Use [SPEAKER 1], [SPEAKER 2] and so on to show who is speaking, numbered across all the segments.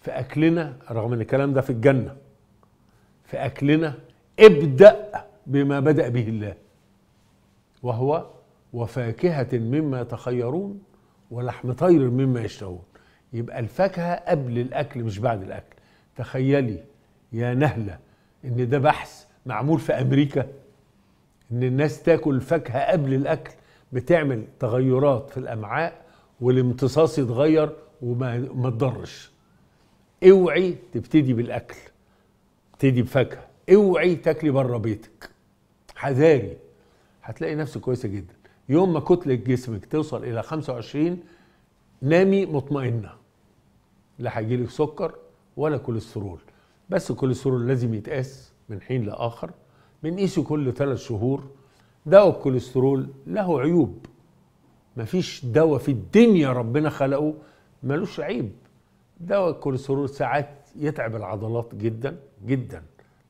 [SPEAKER 1] في اكلنا رغم ان الكلام ده في الجنه في اكلنا ابدا بما بدا به الله وهو وفاكهه مما يتخيرون ولحم طير مما يشتهون يبقى الفاكهه قبل الاكل مش بعد الاكل تخيلي يا نهله ان ده بحث معمول في امريكا ان الناس تاكل فاكهه قبل الاكل بتعمل تغيرات في الامعاء والامتصاص يتغير وما تضرش اوعي تبتدي بالاكل ابتدي بفاكهه اوعي تاكلي بره بيتك حذاري هتلاقي نفسك كويسه جدا يوم ما كتله جسمك توصل الى 25 نامي مطمئنه لا هيجيلك سكر ولا كوليسترول بس الكوليسترول لازم يتقاس من حين لاخر بنقيسه كل ثلاث شهور دواء الكوليسترول له عيوب مفيش دواء في الدنيا ربنا خلقه ملوش عيب دواء الكوليسترول ساعات يتعب العضلات جدا جدا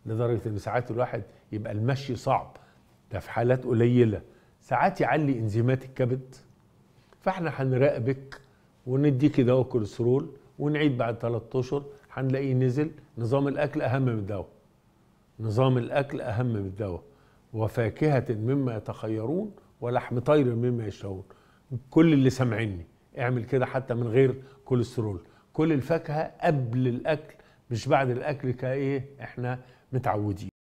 [SPEAKER 1] لدرجه ان ساعات الواحد يبقى المشي صعب ده في حالات قليله ساعات يعلي انزيمات الكبد فاحنا هنراقبك ونديكي دواء الكوليسترول ونعيد بعد ثلاث اشهر هنلاقيه نزل نظام الاكل اهم من الدواء نظام الاكل اهم من الدواء وفاكهه مما يتخيرون ولحم طير مما يشتهون كل اللي سامعني اعمل كده حتى من غير كوليسترول كل الفاكهه قبل الاكل مش بعد الاكل كايه احنا متعودين